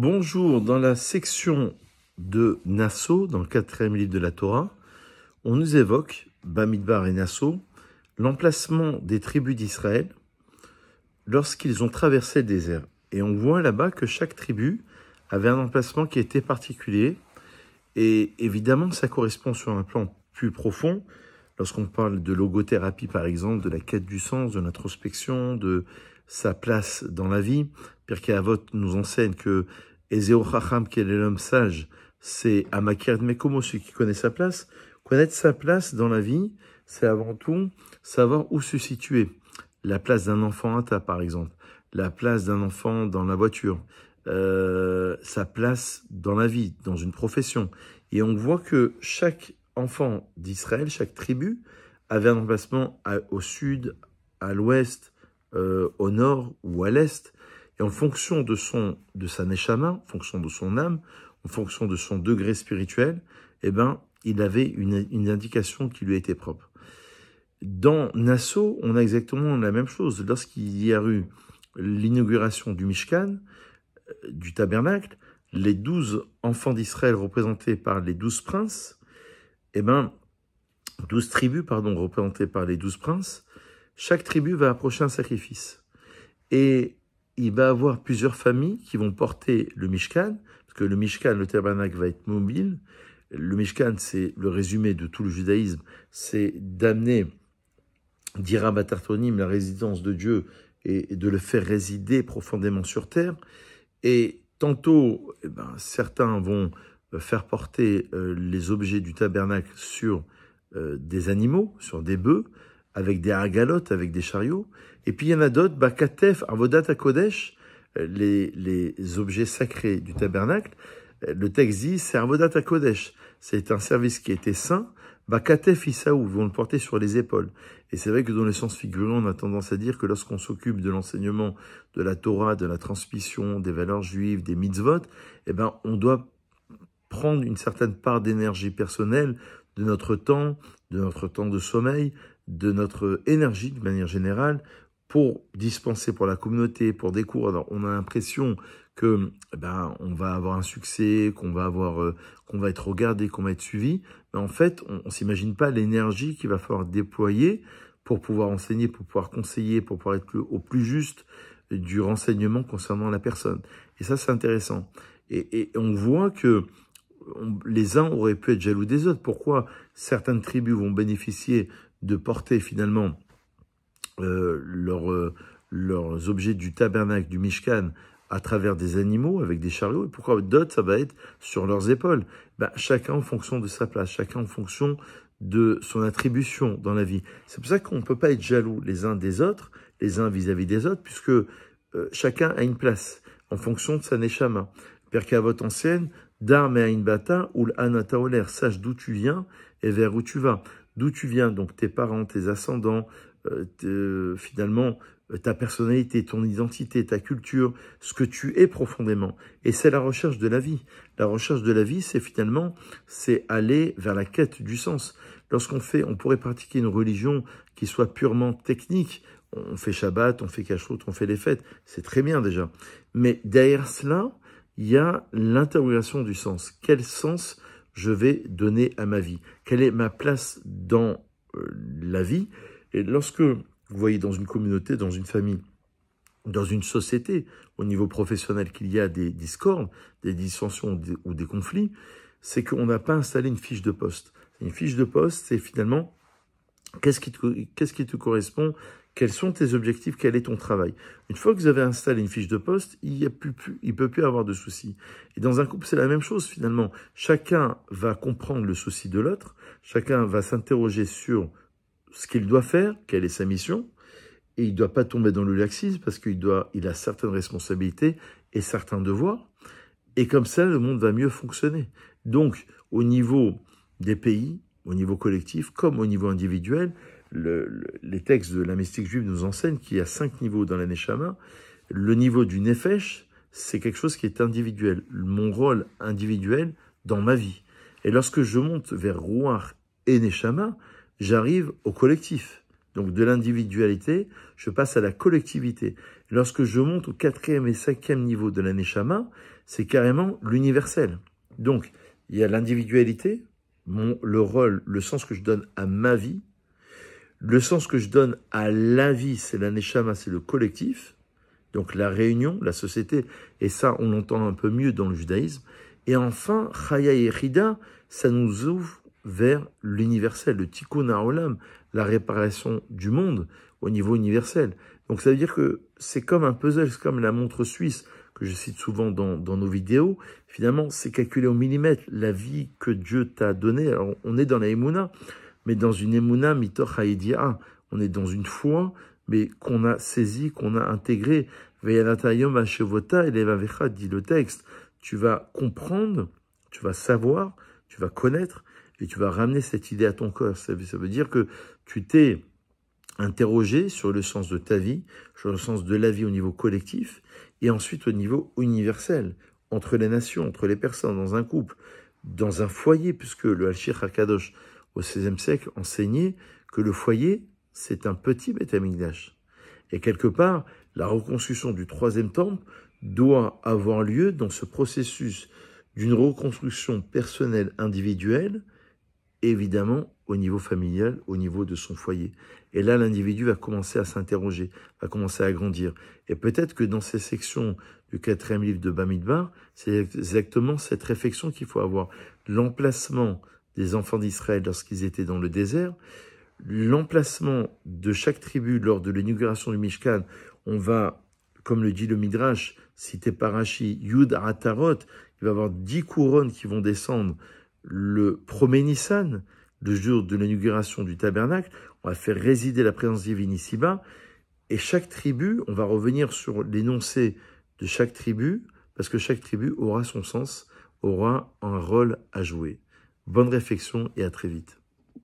Bonjour, dans la section de Nassau, dans le quatrième livre de la Torah, on nous évoque, Bamidbar et Nassau, l'emplacement des tribus d'Israël lorsqu'ils ont traversé le désert. Et on voit là-bas que chaque tribu avait un emplacement qui était particulier. Et évidemment, ça correspond sur un plan plus profond, lorsqu'on parle de logothérapie par exemple, de la quête du sens, de l'introspection, de sa place dans la vie. Pirkei Avot nous enseigne que Ezeo Chacham, qui est l'homme sage, c'est Amakir Mekomo, celui qui connaît sa place. Connaître sa place dans la vie, c'est avant tout savoir où se situer. La place d'un enfant à ta, par exemple. La place d'un enfant dans la voiture. Euh, sa place dans la vie, dans une profession. Et on voit que chaque enfant d'Israël, chaque tribu, avait un emplacement au sud, à l'ouest, euh, au nord ou à l'est. Et en fonction de, son, de sa neshama, en fonction de son âme, en fonction de son degré spirituel, eh ben, il avait une, une indication qui lui était propre. Dans Nassau, on a exactement la même chose. Lorsqu'il y a eu l'inauguration du Mishkan, euh, du tabernacle, les douze enfants d'Israël représentés par les douze princes, eh ben, douze tribus, pardon, représentées par les douze princes, chaque tribu va approcher un sacrifice. Et il va avoir plusieurs familles qui vont porter le Mishkan, parce que le Mishkan, le tabernacle va être mobile. Le Mishkan, c'est le résumé de tout le judaïsme, c'est d'amener, dira Batartonim, la résidence de Dieu et de le faire résider profondément sur terre. Et tantôt, eh ben, certains vont euh, faire porter euh, les objets du tabernacle sur euh, des animaux, sur des bœufs, avec des agalotes, avec des chariots. Et puis il y en a d'autres, Bakatef, Kodesh, euh, les, les objets sacrés du tabernacle. Euh, le texte dit, c'est Avodat Kodesh. C'est un service qui était saint. Bakatef Isaou, vont le porter sur les épaules. Et c'est vrai que dans le sens figuré, on a tendance à dire que lorsqu'on s'occupe de l'enseignement de la Torah, de la transmission, des valeurs juives, des mitzvot, eh ben, on doit prendre une certaine part d'énergie personnelle, de notre temps, de notre temps de sommeil, de notre énergie de manière générale pour dispenser pour la communauté, pour des cours. on a l'impression que eh ben, on va avoir un succès, qu'on va avoir, euh, qu'on va être regardé, qu'on va être suivi. Mais en fait, on, ne s'imagine pas l'énergie qu'il va falloir déployer pour pouvoir enseigner, pour pouvoir conseiller, pour pouvoir être au plus juste du renseignement concernant la personne. Et ça, c'est intéressant. Et, on voit que les uns auraient pu être jaloux des autres. Pourquoi certaines tribus vont bénéficier de porter finalement euh, euh, leurs objets du tabernacle, du Mishkan, à travers des animaux, avec des chariots, et pourquoi d'autres, ça va être sur leurs épaules ben, Chacun en fonction de sa place, chacun en fonction de son attribution dans la vie. C'est pour ça qu'on ne peut pas être jaloux les uns des autres, les uns vis-à-vis des autres, puisque euh, chacun a une place en fonction de sa neshama. Père Kavot et à une bata ou le oler, sache d'où tu viens et vers où tu vas d'où tu viens, donc tes parents, tes ascendants, euh, finalement euh, ta personnalité, ton identité, ta culture, ce que tu es profondément. Et c'est la recherche de la vie. La recherche de la vie, c'est finalement, c'est aller vers la quête du sens. Lorsqu'on fait, on pourrait pratiquer une religion qui soit purement technique. On fait Shabbat, on fait Kashrut, on fait les fêtes. C'est très bien déjà. Mais derrière cela, il y a l'interrogation du sens. Quel sens je vais donner à ma vie Quelle est ma place dans euh, la vie Et lorsque vous voyez dans une communauté, dans une famille, dans une société, au niveau professionnel, qu'il y a des discordes, des dissensions ou des conflits, c'est qu'on n'a pas installé une fiche de poste. Une fiche de poste, c'est finalement qu'est-ce qui, -ce qui te correspond, quels sont tes objectifs Quel est ton travail Une fois que vous avez installé une fiche de poste, il ne plus, plus, il peut plus avoir de soucis. Et dans un couple, c'est la même chose finalement. Chacun va comprendre le souci de l'autre, chacun va s'interroger sur ce qu'il doit faire, quelle est sa mission, et il ne doit pas tomber dans le laxisme parce qu'il doit, il a certaines responsabilités et certains devoirs. Et comme ça, le monde va mieux fonctionner. Donc, au niveau des pays, au niveau collectif, comme au niveau individuel, les textes de la mystique juive nous enseignent qu'il y a cinq niveaux dans la Le niveau du Nefesh, c'est quelque chose qui est individuel, mon rôle individuel dans ma vie. Et lorsque je monte vers Ruach et j'arrive au collectif. Donc de l'individualité, je passe à la collectivité. Lorsque je monte au quatrième et cinquième niveau de la c'est carrément l'universel. Donc il y a l'individualité, le rôle, le sens que je donne à ma vie, le sens que je donne à la vie, c'est l'aneshama, c'est le collectif, donc la réunion, la société, et ça on l'entend un peu mieux dans le judaïsme. Et enfin, Chaya et Rida, ça nous ouvre vers l'universel, le tikkun olam, la réparation du monde au niveau universel. Donc ça veut dire que c'est comme un puzzle, c'est comme la montre suisse que je cite souvent dans, nos vidéos. Finalement, c'est calculé au millimètre la vie que Dieu t'a donnée. Alors on est dans la mais dans une emuna mitoch haïdia. On est dans une foi, mais qu'on a saisi, qu'on a intégré. et ashevota elevavecha, dit le texte. Tu vas comprendre, tu vas savoir, tu vas connaître, et tu vas ramener cette idée à ton corps. Ça veut dire que tu t'es interrogé sur le sens de ta vie, sur le sens de la vie au niveau collectif, et ensuite au niveau universel, entre les nations, entre les personnes, dans un couple, dans un foyer, puisque le Al-Shir HaKadosh, au XVIe siècle, enseignait que le foyer, c'est un petit Beth Et quelque part, la reconstruction du troisième temple doit avoir lieu dans ce processus d'une reconstruction personnelle individuelle, évidemment au niveau familial, au niveau de son foyer. Et là, l'individu va commencer à s'interroger, va commencer à grandir. Et peut-être que dans ces sections du quatrième livre de Bamidbar, c'est exactement cette réflexion qu'il faut avoir. L'emplacement des enfants d'Israël lorsqu'ils étaient dans le désert. L'emplacement de chaque tribu lors de l'inauguration du Mishkan, on va, comme le dit le Midrash, cité par Rashi, Yud Atarot, il va y avoir dix couronnes qui vont descendre le premier le jour de l'inauguration du tabernacle. On va faire résider la présence divine ici-bas. Et chaque tribu, on va revenir sur l'énoncé de chaque tribu, parce que chaque tribu aura son sens, aura un rôle à jouer. Bonne réflexion et à très vite.